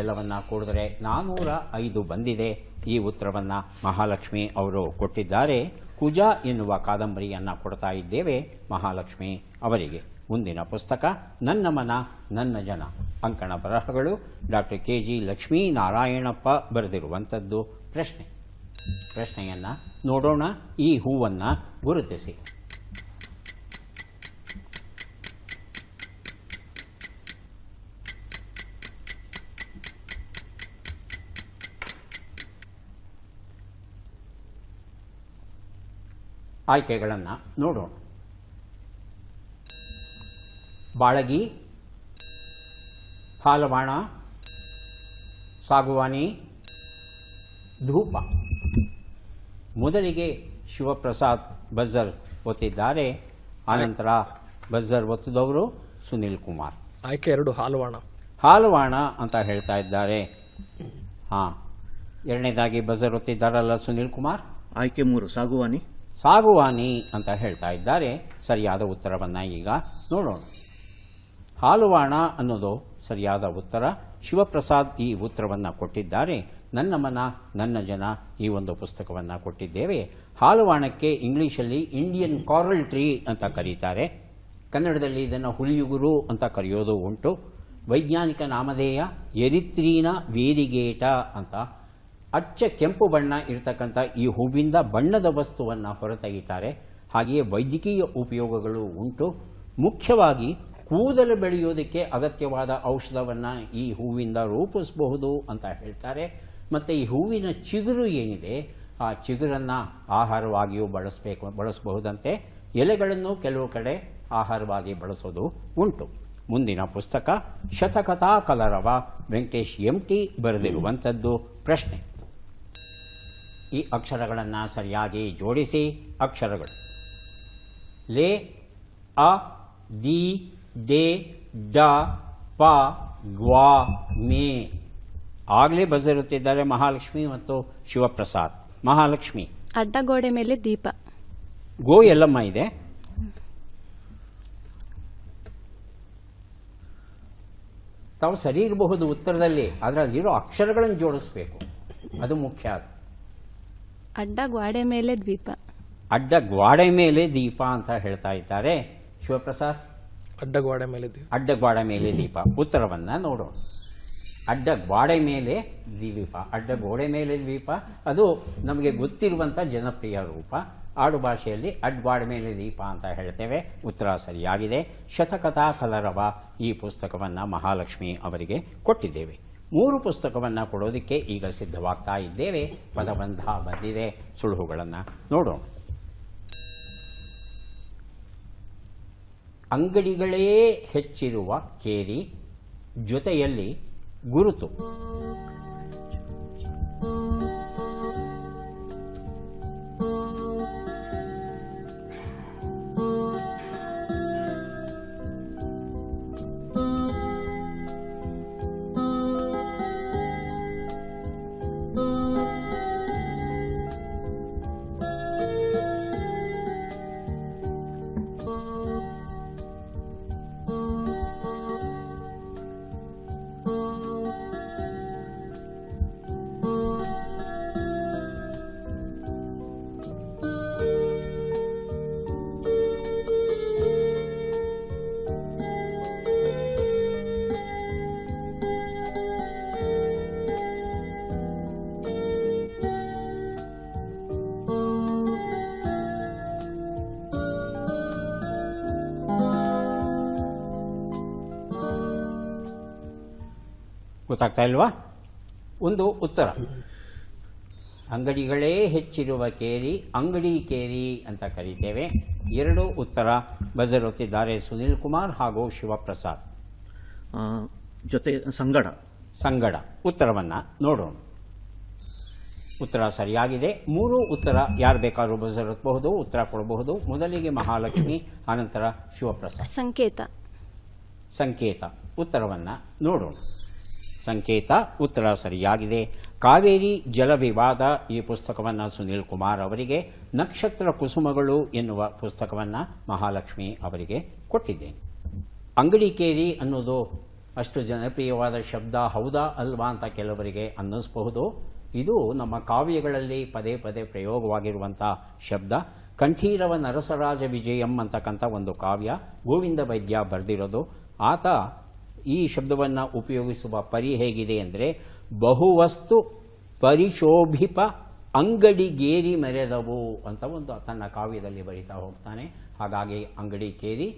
ಎಲ್ಲವನ್ನ ಕೂಡಿದ್ರೆ ನಾನ್ನೂರ ಐದು ಬಂದಿದೆ ಈ ಉತ್ತರವನ್ನು ಮಹಾಲಕ್ಷ್ಮಿ ಅವರು ಕೊಟ್ಟಿದ್ದಾರೆ ಕುಜ ಎನ್ನುವ ಕಾದಂಬರಿಯನ್ನು ಕೊಡ್ತಾ ಇದ್ದೇವೆ ಮಹಾಲಕ್ಷ್ಮಿ ಅವರಿಗೆ ಮುಂದಿನ ಪುಸ್ತಕ ನನ್ನ ಮನ ನನ್ನ ಜನ ಅಂಕಣ ಬರಹಗಳು ಡಾಕ್ಟರ್ ಕೆ ಜಿ ಲಕ್ಷ್ಮೀನಾರಾಯಣಪ್ಪ ಬರೆದಿರುವಂಥದ್ದು ಪ್ರಶ್ನೆ ಪ್ರಶ್ನೆಯನ್ನು ನೋಡೋಣ ಈ ಹೂವನ್ನು ಗುರುತಿಸಿ ಆಯ್ಕೆಗಳನ್ನು ನೋಡೋಣ ಬಾಳಗಿ ಹಾಲವಾಣ ಸಾಗುವಾನಿ ಧೂಪ ಮೊದಲಿಗೆ ಶಿವಪ್ರಸಾದ್ ಬಜರ್ ಒತ್ತಿದ್ದಾರೆ ಆನಂತರ ಬಜರ್ ಒತ್ತಿದವರು ಸುನಿಲ್ ಕುಮಾರ್ ಆಯ್ಕೆ ಎರಡು ಹಾಲವಾಣ ಹಾಲವಾಣ ಅಂತ ಹೇಳ್ತಾ ಇದ್ದಾರೆ ಹಾಂ ಎರಡನೇದಾಗಿ ಬಜರ್ ಒತ್ತಿದ್ದಾರಲ್ಲ ಸುನಿಲ್ ಕುಮಾರ್ ಆಯ್ಕೆ ಮೂರು ಸಾಗುವಾನಿ ಸಾಗುವಾನಿ ಅಂತ ಹೇಳ್ತಾ ಇದ್ದಾರೆ ಸರಿಯಾದ ಉತ್ತರವನ್ನು ಈಗ ನೋಡೋಣ ಹಾಲುವಾಣ ಅನ್ನೋದು ಸರಿಯಾದ ಉತ್ತರ ಶಿವಪ್ರಸಾದ್ ಈ ಉತ್ತರವನ್ನು ಕೊಟ್ಟಿದ್ದಾರೆ ನನ್ನ ಮನ ನನ್ನ ಜನ ಈ ಒಂದು ಪುಸ್ತಕವನ್ನು ಕೊಟ್ಟಿದ್ದೇವೆ ಹಾಲುವಾಣಕ್ಕೆ ಇಂಗ್ಲಿಷಲ್ಲಿ ಇಂಡಿಯನ್ ಕಾರಲ್ ಟ್ರೀ ಅಂತ ಕರೀತಾರೆ ಕನ್ನಡದಲ್ಲಿ ಇದನ್ನು ಹುಲಿಯುಗುರು ಅಂತ ಕರೆಯೋದು ಉಂಟು ವೈಜ್ಞಾನಿಕ ನಾಮಧೇಯ ಎರಿತ್ರೀನ ವೇರಿಗೇಟ ಅಂತ ಅಚ್ಚ ಕೆಂಪು ಬಣ್ಣ ಇರತಕ್ಕಂಥ ಈ ಹೂವಿಂದ ಬಣ್ಣದ ವಸ್ತುವನ್ನು ಹೊರತೆಗಿತಾರೆ ಹಾಗೆಯೇ ವೈದ್ಯಕೀಯ ಉಪಯೋಗಗಳು ಉಂಟು ಮುಖ್ಯವಾಗಿ ಕೂದಲು ಬೆಳೆಯೋದಕ್ಕೆ ಅಗತ್ಯವಾದ ಔಷಧವನ್ನು ಈ ಹೂವಿಂದ ರೂಪಿಸಬಹುದು ಅಂತ ಹೇಳ್ತಾರೆ ಮತ್ತು ಈ ಹೂವಿನ ಚಿಗುರು ಏನಿದೆ ಆ ಚಿಗುರನ್ನು ಆಹಾರವಾಗಿಯೂ ಬಳಸಬೇಕು ಬಳಸಬಹುದಂತೆ ಎಲೆಗಳನ್ನು ಕೆಲವು ಕಡೆ ಆಹಾರವಾಗಿ ಬಳಸೋದು ಉಂಟು ಮುಂದಿನ ಪುಸ್ತಕ ಶತಕಥಾ ಕಲರವ ವೆಂಕಟೇಶ್ ಎಂ ಟಿ ಬರೆದಿರುವಂಥದ್ದು ಪ್ರಶ್ನೆ ಈ ಅಕ್ಷರಗಳನ್ನು ಸರಿಯಾಗಿ ಜೋಡಿಸಿ ಅಕ್ಷರಗಳು ಲೇ ಅ ದಿ ಡೆ ಡ ಪ ಗ್ವಾ ಮೇ ಆಗಲೇ ಬಜರುತ್ತಿದ್ದಾರೆ ಮಹಾಲಕ್ಷ್ಮಿ ಮತ್ತು ಶಿವಪ್ರಸಾದ್ ಮಹಾಲಕ್ಷ್ಮಿ ಅಡ್ಡಗೋಡೆ ಮೇಲೆ ದೀಪ ಗೋ ಎಲ್ಲಮ್ಮ ಇದೆ ತಾವು ಸರಿ ಇರಬಹುದು ಉತ್ತರದಲ್ಲಿ ಆದರೆ ಅಲ್ಲಿರೋ ಅಕ್ಷರಗಳನ್ನು ಜೋಡಿಸ್ಬೇಕು ಅದು ಮುಖ್ಯ ಅಡ್ಡ ಗ್ವಾಡೆ ಮೇಲೆ ದ್ವೀಪ ಅಡ್ಡ ಗ್ವಾಡೆ ಮೇಲೆ ದೀಪ ಅಂತ ಹೇಳ್ತಾ ಇದ್ದಾರೆ ಶಿವಪ್ರಸಾದ್ ಅಡ್ಡ ಗ್ವಾಡೆ ಮೇಲೆ ದೀಪ ಅಡ್ಡ ಗ್ವಾಡೆ ಮೇಲೆ ದೀಪ ಉತ್ತರವನ್ನ ನೋಡೋಣ ಅಡ್ಡ ಗ್ವಾಡೆ ಮೇಲೆ ದ್ವೀಪ ಅಡ್ಡ ಗೋಡೆ ಮೇಲೆ ದ್ವೀಪ ಅದು ನಮಗೆ ಗೊತ್ತಿರುವಂಥ ಜನಪ್ರಿಯ ರೂಪ ಆಡು ಭಾಷೆಯಲ್ಲಿ ಅಡ್ವಾಡ್ ಮೇಲೆ ದೀಪ ಅಂತ ಹೇಳ್ತೇವೆ ಉತ್ತರ ಸರಿಯಾಗಿದೆ ಶತಕಥಾ ಕಲರವ ಈ ಪುಸ್ತಕವನ್ನು ಮಹಾಲಕ್ಷ್ಮಿ ಅವರಿಗೆ ಕೊಟ್ಟಿದ್ದೇವೆ ಮೂರು ಪುಸ್ತಕವನ್ನು ಕೊಡೋದಕ್ಕೆ ಈಗ ಸಿದ್ಧವಾಗ್ತಾ ಇದ್ದೇವೆ ಪದಬಂಧ ಬಂದಿದೆ ಸುಳುಹುಗಳನ್ನು ನೋಡೋಣ ಅಂಗಡಿಗಳೇ ಹೆಚ್ಚಿರುವ ಕೇರಿ ಜೊತೆಯಲ್ಲಿ ಗುರುತು ಗೊತ್ತಾಗ್ತಾ ಇಲ್ವಾ ಒಂದು ಉತ್ತರ ಅಂಗಡಿಗಳೇ ಹೆಚ್ಚಿರುವ ಕೇರಿ ಅಂಗಡಿ ಕೇರಿ ಅಂತ ಕರೀತೇವೆ ಎರಡು ಉತ್ತರ ಬಜರ್ ಸುನೀಲ್ ಕುಮಾರ್ ಹಾಗೂ ಶಿವಪ್ರಸಾದ್ ಜೊತೆ ಸಂಗಡ ಸಂಗಡ ಉತ್ತರವನ್ನು ನೋಡೋಣ ಉತ್ತರ ಸರಿಯಾಗಿದೆ ಮೂರು ಉತ್ತರ ಯಾರು ಬೇಕಾದರೂ ಬಜರ್ ಉತ್ತರ ಕೊಡಬಹುದು ಮೊದಲಿಗೆ ಮಹಾಲಕ್ಷ್ಮಿ ಆನಂತರ ಶಿವಪ್ರಸಾದ್ ಸಂಕೇತ ಸಂಕೇತ ಉತ್ತರವನ್ನು ನೋಡೋಣ ಸಂಕೇತ ಉತ್ತರ ಸರಿಯಾಗಿದೆ ಕಾವೇರಿ ಜಲ ವಿವಾದ ಈ ಪುಸ್ತಕವನ್ನು ಸುನೀಲ್ ಕುಮಾರ್ ಅವರಿಗೆ ನಕ್ಷತ್ರ ಕುಸುಮಗಳು ಎನ್ನುವ ಪುಸ್ತಕವನ್ನು ಮಹಾಲಕ್ಷ್ಮಿ ಅವರಿಗೆ ಕೊಟ್ಟಿದ್ದೇನೆ ಅಂಗಡಿಕೇರಿ ಅನ್ನೋದು ಅಷ್ಟು ಜನಪ್ರಿಯವಾದ ಶಬ್ದ ಹೌದಾ ಅಲ್ವಾ ಅಂತ ಕೆಲವರಿಗೆ ಅನ್ನಿಸಬಹುದು ಇದು ನಮ್ಮ ಕಾವ್ಯಗಳಲ್ಲಿ ಪದೇ ಪದೇ ಪ್ರಯೋಗವಾಗಿರುವಂಥ ಶಬ್ದ ಕಂಠೀರವ ನರಸರಾಜ ವಿಜಯಂ ಅಂತಕ್ಕಂಥ ಒಂದು ಕಾವ್ಯ ಗೋವಿಂದ ವೈದ್ಯ ಬರೆದಿರೋದು ಆತ ಈ ಶಬ್ದವನ್ನು ಉಪಯೋಗಿಸುವ ಪರಿ ಹೇಗಿದೆ ಅಂದರೆ ಬಹುವಸ್ತು ಪರಿಶೋಭಿಪ ಅಂಗಡಿಗೇರಿ ಮೆರೆದವು ಅಂತ ಒಂದು ತನ್ನ ಕಾವ್ಯದಲ್ಲಿ ಬರಿತಾ ಹೋಗ್ತಾನೆ ಹಾಗಾಗಿ ಅಂಗಡಿ ಕೇರಿ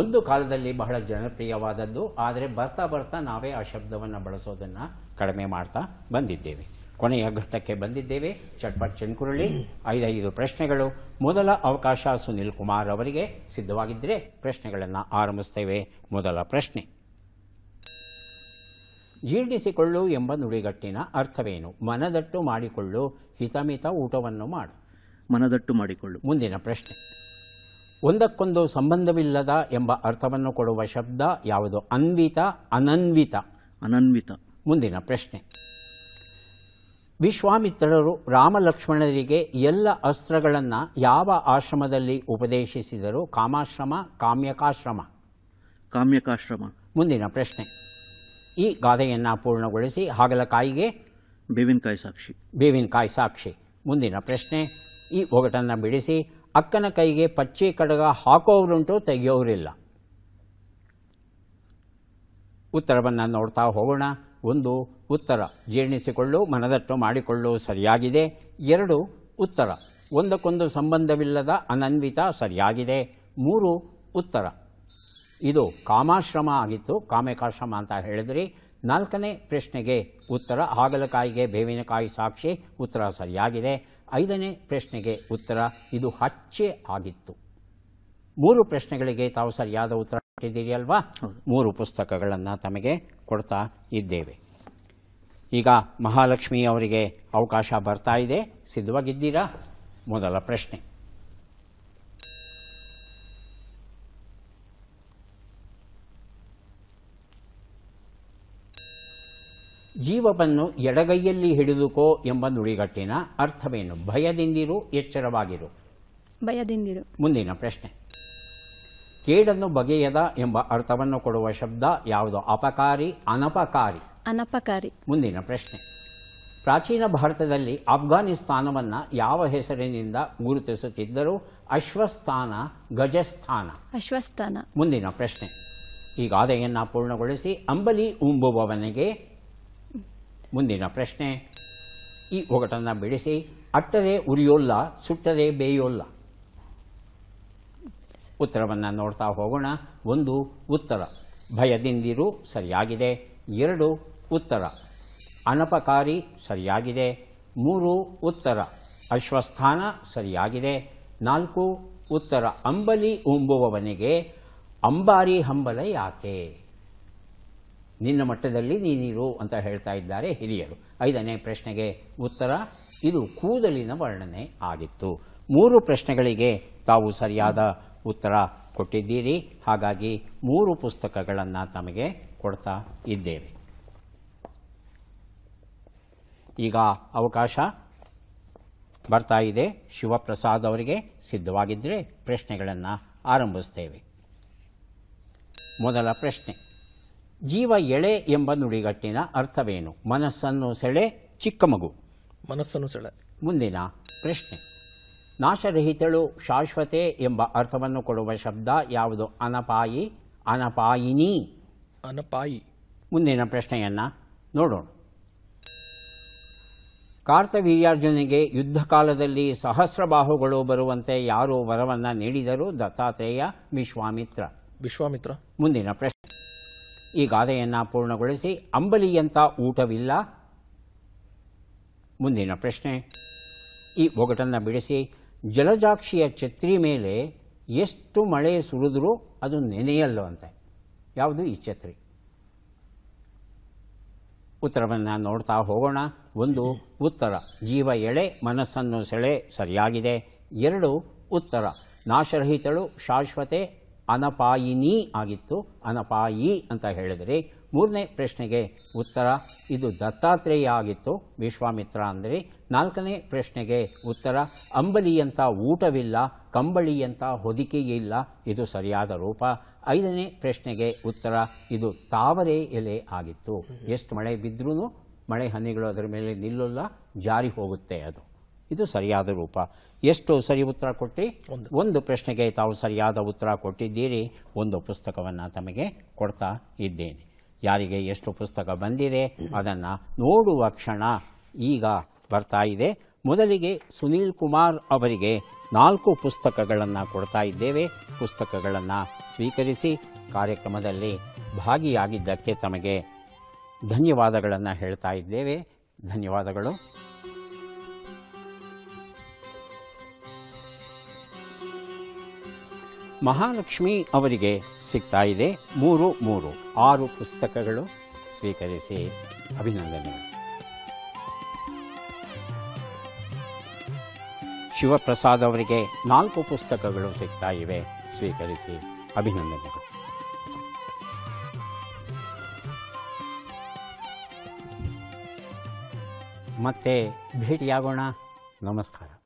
ಒಂದು ಕಾಲದಲ್ಲಿ ಬಹಳ ಜನಪ್ರಿಯವಾದದ್ದು ಆದರೆ ಬರ್ತಾ ಬರ್ತಾ ನಾವೇ ಆ ಶಬ್ದವನ್ನು ಬಳಸೋದನ್ನು ಕಡಿಮೆ ಮಾಡ್ತಾ ಬಂದಿದ್ದೇವೆ ಕೊನೆಯ ಘಟ್ಟಕ್ಕೆ ಬಂದಿದ್ದೇವೆ ಚಟ್ಪಟ್ ಚೆನ್ಕುರುಳಿ ಐದೈದು ಪ್ರಶ್ನೆಗಳು ಮೊದಲ ಅವಕಾಶ ಸುನಿಲ್ ಕುಮಾರ್ ಅವರಿಗೆ ಸಿದ್ಧವಾಗಿದ್ದರೆ ಪ್ರಶ್ನೆಗಳನ್ನು ಆರಂಭಿಸ್ತೇವೆ ಮೊದಲ ಪ್ರಶ್ನೆ ಜೀರ್ಣಿಸಿಕೊಳ್ಳು ಎಂಬ ನುಡಿಗಟ್ಟಿನ ಅರ್ಥವೇನು ಮನದಟ್ಟು ಮಾಡಿಕೊಳ್ಳು ಹಿತಮಿತ ಊಟವನ್ನು ಮಾಡು ಮನದಟ್ಟು ಮಾಡಿಕೊಳ್ಳು ಮುಂದಿನ ಪ್ರಶ್ನೆ ಒಂದಕ್ಕೊಂದು ಸಂಬಂಧವಿಲ್ಲದ ಎಂಬ ಅರ್ಥವನ್ನು ಕೊಡುವ ಶಬ್ದ ಯಾವುದು ಅನ್ವಿತ ಅನನ್ವಿತ ಅನನ್ವಿತ ಮುಂದಿನ ಪ್ರಶ್ನೆ ವಿಶ್ವಾಮಿತ್ರರು ರಾಮಲಕ್ಷ್ಮಣರಿಗೆ ಎಲ್ಲ ಅಸ್ತ್ರಗಳನ್ನು ಯಾವ ಆಶ್ರಮದಲ್ಲಿ ಉಪದೇಶಿಸಿದರು ಕಾಮಾಶ್ರಮ ಕಾಮ್ಯಕಾಶ್ರಮ ಕಾಮ್ಯಕಾಶ್ರಮ ಮುಂದಿನ ಪ್ರಶ್ನೆ ಈ ಗಾದೆಯನ್ನು ಪೂರ್ಣಗೊಳಿಸಿ ಹಾಗಲಕಾಯಿಗೆ ಬೇವಿನಕಾಯಿ ಸಾಕ್ಷಿ ಬೇವಿನಕಾಯಿ ಸಾಕ್ಷಿ ಮುಂದಿನ ಪ್ರಶ್ನೆ ಈ ಒಗಟನ್ನು ಬಿಡಿಸಿ ಅಕ್ಕನ ಕೈಗೆ ಪಚ್ಚೆ ಕಡಗ ಹಾಕೋರುಂಟು ತೆಗೆಯೋರಿಲ್ಲ ಉತ್ತರವನ್ನು ನೋಡ್ತಾ ಹೋಗೋಣ ಒಂದು ಉತ್ತರ ಜೀರ್ಣಿಸಿಕೊಳ್ಳು ಮನದಟ್ಟು ಮಾಡಿಕೊಳ್ಳು ಸರಿಯಾಗಿದೆ ಎರಡು ಉತ್ತರ ಒಂದಕ್ಕೊಂದು ಸಂಬಂಧವಿಲ್ಲದ ಅನನ್ವಿತ ಸರಿಯಾಗಿದೆ ಮೂರು ಉತ್ತರ ಇದು ಕಾಮಾಶ್ರಮ ಆಗಿತ್ತು ಕಾಮೇಕಾಶ್ರಮ ಅಂತ ಹೇಳಿದ್ರಿ ನಾಲ್ಕನೇ ಪ್ರಶ್ನೆಗೆ ಉತ್ತರ ಹಾಗಲಕಾಯಿಗೆ ಬೇವಿನಕಾಯಿ ಸಾಕ್ಷಿ ಉತ್ತರ ಸರಿಯಾಗಿದೆ ಐದನೇ ಪ್ರಶ್ನೆಗೆ ಉತ್ತರ ಇದು ಹಚ್ಚೆ ಆಗಿತ್ತು ಮೂರು ಪ್ರಶ್ನೆಗಳಿಗೆ ತಾವು ಸರಿಯಾದ ಉತ್ತರ ಕೊಟ್ಟಿದ್ದೀರಿ ಅಲ್ವಾ ಮೂರು ಪುಸ್ತಕಗಳನ್ನು ತಮಗೆ ಕೊಡ್ತಾ ಇದ್ದೇವೆ ಈಗ ಮಹಾಲಕ್ಷ್ಮಿ ಅವರಿಗೆ ಅವಕಾಶ ಬರ್ತಾ ಇದೆ ಸಿದ್ಧವಾಗಿದ್ದೀರಾ ಮೊದಲ ಪ್ರಶ್ನೆ ಜೀವವನ್ನು ಎಡಗೈಯಲ್ಲಿ ಹಿಡಿದುಕೋ ಎಂಬ ನುಡಿಗಟ್ಟಿನ ಅರ್ಥವೇನು ಭಯದಿಂದಿರು ಎಚ್ಚರವಾಗಿರು ಭಯದಿಂದಿರು ಮುಂದಿನ ಪ್ರಶ್ನೆ ಕೇಡನ್ನು ಬಗೆಯದ ಎಂಬ ಅರ್ಥವನ್ನು ಕೊಡುವ ಶಬ್ದ ಯಾವುದು ಅಪಕಾರಿ ಅನಪಕಾರಿ ಅನಪಕಾರಿ ಮುಂದಿನ ಪ್ರಶ್ನೆ ಪ್ರಾಚೀನ ಭಾರತದಲ್ಲಿ ಅಫ್ಘಾನಿಸ್ತಾನವನ್ನು ಯಾವ ಹೆಸರಿನಿಂದ ಗುರುತಿಸುತ್ತಿದ್ದರು ಅಶ್ವಸ್ಥಾನ ಗಜಸ್ಥಾನ ಅಶ್ವಸ್ಥಾನ ಮುಂದಿನ ಪ್ರಶ್ನೆ ಈ ಗಾದೆಯನ್ನು ಪೂರ್ಣಗೊಳಿಸಿ ಅಂಬಲಿ ಉಂಬುವವನಿಗೆ ಮುಂದಿನ ಪ್ರಶ್ನೆ ಈ ಒಗಟನ್ನು ಬಿಡಿಸಿ ಅಟ್ಟದೆ ಉರಿಯೋಲ್ಲ ಸುಟ್ಟದೆ ಬೇಯೋಲ್ಲ ಉತ್ತರವನ್ನು ನೋಡ್ತಾ ಹೋಗೋಣ ಒಂದು ಉತ್ತರ ಭಯದಿಂದಿರು ಸರಿಯಾಗಿದೆ ಎರಡು ಉತ್ತರ ಅನಪಕಾರಿ ಸರಿಯಾಗಿದೆ ಮೂರು ಉತ್ತರ ಅಶ್ವಸ್ಥಾನ ಸರಿಯಾಗಿದೆ ನಾಲ್ಕು ಉತ್ತರ ಅಂಬಲಿ ಉಂಬುವವನಿಗೆ ಅಂಬಾರಿ ಹಂಬಲ ಯಾಕೆ ನಿನ್ನ ಮಟ್ಟದಲ್ಲಿ ನೀನಿರು ಅಂತ ಹೇಳ್ತಾ ಇದ್ದಾರೆ ಹಿರಿಯರು ಐದನೇ ಪ್ರಶ್ನೆಗೆ ಉತ್ತರ ಇದು ಕೂದಲಿನ ವರ್ಣನೆ ಆಗಿತ್ತು ಮೂರು ಪ್ರಶ್ನೆಗಳಿಗೆ ತಾವು ಸರಿಯಾದ ಉತ್ತರ ಕೊಟ್ಟಿದ್ದೀರಿ ಹಾಗಾಗಿ ಮೂರು ಪುಸ್ತಕಗಳನ್ನು ತಮಗೆ ಕೊಡ್ತಾ ಇದ್ದೇವೆ ಈಗ ಅವಕಾಶ ಬರ್ತಾ ಇದೆ ಶಿವಪ್ರಸಾದ್ ಅವರಿಗೆ ಸಿದ್ಧವಾಗಿದ್ದರೆ ಪ್ರಶ್ನೆಗಳನ್ನು ಆರಂಭಿಸ್ತೇವೆ ಮೊದಲ ಪ್ರಶ್ನೆ ಜೀವ ಎಳೆ ಎಂಬ ನುಡಿಗಟ್ಟಿನ ಅರ್ಥವೇನು ಮನಸ್ಸನ್ನು ಸೆಳೆ ಚಿಕ್ಕ ಮಗು ಮನಸ್ಸನ್ನು ಸೆಳೆ ಮುಂದಿನ ಪ್ರಶ್ನೆ ನಾಶರಹಿತಳು ಶಾಶ್ವತೆ ಎಂಬ ಅರ್ಥವನ್ನು ಕೊಡುವ ಶಬ್ದ ಯಾವುದು ಅನಪಾಯಿ ಅನಪಾಯಿನಿ ಅನಪಾಯಿ ಮುಂದಿನ ಪ್ರಶ್ನೆಯನ್ನು ನೋಡೋಣ ಕಾರ್ತವೀರ್ಯಾರ್ಜುನಿಗೆ ಯುದ್ಧ ಕಾಲದಲ್ಲಿ ಸಹಸ್ರಬಾಹುಗಳು ಬರುವಂತೆ ಯಾರು ವರವನ್ನು ನೀಡಿದರು ದತ್ತಾತ್ರೇಯ ವಿಶ್ವಾಮಿತ್ರ ವಿಶ್ವಾಮಿತ್ರ ಮುಂದಿನ ಪ್ರಶ್ನೆ ಈ ಗಾದೆಯನ್ನು ಪೂರ್ಣಗೊಳಿಸಿ ಅಂಬಲಿಯಂಥ ಊಟವಿಲ್ಲ ಮುಂದಿನ ಪ್ರಶ್ನೆ ಈ ಒಗಟನ್ನು ಬಿಡಿಸಿ ಜಲಜಾಕ್ಷಿಯ ಛತ್ರಿ ಮೇಲೆ ಎಷ್ಟು ಮಳೆ ಸುರಿದ್ರೂ ಅದು ಅಂತೆ ಯಾವುದು ಈ ಛತ್ರಿ ಉತ್ತರವನ್ನು ನೋಡ್ತಾ ಹೋಗೋಣ ಒಂದು ಉತ್ತರ ಜೀವ ಎಳೆ ಮನಸ್ಸನ್ನು ಸೆಳೆ ಸರಿಯಾಗಿದೆ ಎರಡು ಉತ್ತರ ನಾಶರಹಿತಳು ಶಾಶ್ವತೆ ಅನಪಾಯಿನಿ ಆಗಿತ್ತು ಅನಪಾಯಿ ಅಂತ ಹೇಳಿದರೆ ಮೂರನೇ ಪ್ರಶ್ನೆಗೆ ಉತ್ತರ ಇದು ದತ್ತಾತ್ರೇಯ ಆಗಿತ್ತು ವಿಶ್ವಾಮಿತ್ರ ಅಂದರೆ ನಾಲ್ಕನೇ ಪ್ರಶ್ನೆಗೆ ಉತ್ತರ ಅಂಬಲಿಯಂಥ ಊಟವಿಲ್ಲ ಕಂಬಳಿಯಂಥ ಹೊದಿಕೆಯಿಲ್ಲ ಇದು ಸರಿಯಾದ ರೂಪ ಐದನೇ ಪ್ರಶ್ನೆಗೆ ಉತ್ತರ ಇದು ತಾವರೆ ಎಲೆ ಆಗಿತ್ತು ಎಷ್ಟು ಮಳೆ ಬಿದ್ದರೂ ಮಳೆ ಹನಿಗಳು ಅದರ ಮೇಲೆ ನಿಲ್ಲಲ್ಲ ಜಾರಿ ಹೋಗುತ್ತೆ ಅದು ಇದು ಸರಿಯಾದ ರೂಪ ಎಷ್ಟು ಸರಿ ಉತ್ತರ ಕೊಟ್ಟಿ ಒಂದು ಪ್ರಶ್ನೆಗೆ ತಾವು ಸರಿಯಾದ ಉತ್ತರ ಕೊಟ್ಟಿದ್ದೀರಿ ಒಂದು ಪುಸ್ತಕವನ್ನು ತಮಗೆ ಕೊಡ್ತಾ ಇದ್ದೇನೆ ಯಾರಿಗೆ ಎಷ್ಟು ಪುಸ್ತಕ ಬಂದಿದೆ ಅದನ್ನು ನೋಡುವ ಕ್ಷಣ ಈಗ ಬರ್ತಾ ಇದೆ ಮೊದಲಿಗೆ ಸುನೀಲ್ ಕುಮಾರ್ ಅವರಿಗೆ ನಾಲ್ಕು ಪುಸ್ತಕಗಳನ್ನು ಕೊಡ್ತಾ ಇದ್ದೇವೆ ಪುಸ್ತಕಗಳನ್ನು ಸ್ವೀಕರಿಸಿ ಕಾರ್ಯಕ್ರಮದಲ್ಲಿ ಭಾಗಿಯಾಗಿದ್ದಕ್ಕೆ ತಮಗೆ ಧನ್ಯವಾದಗಳನ್ನು ಹೇಳ್ತಾ ಇದ್ದೇವೆ ಧನ್ಯವಾದಗಳು ಮಹಾಲಕ್ಷ್ಮಿ ಅವರಿಗೆ ಸಿಗ್ತಾ ಇದೆ ಮೂರು ಮೂರು ಆರು ಪುಸ್ತಕಗಳು ಸ್ವೀಕರಿಸಿ ಅಭಿನಂದನೆ ಶಿವಪ್ರಸಾದ್ ಅವರಿಗೆ ನಾಲ್ಕು ಪುಸ್ತಕಗಳು ಸಿಗ್ತಾ ಇವೆ ಸ್ವೀಕರಿಸಿ ಅಭಿನಂದನೆಗಳು ಮತ್ತೆ ಭೇಟಿಯಾಗೋಣ ನಮಸ್ಕಾರ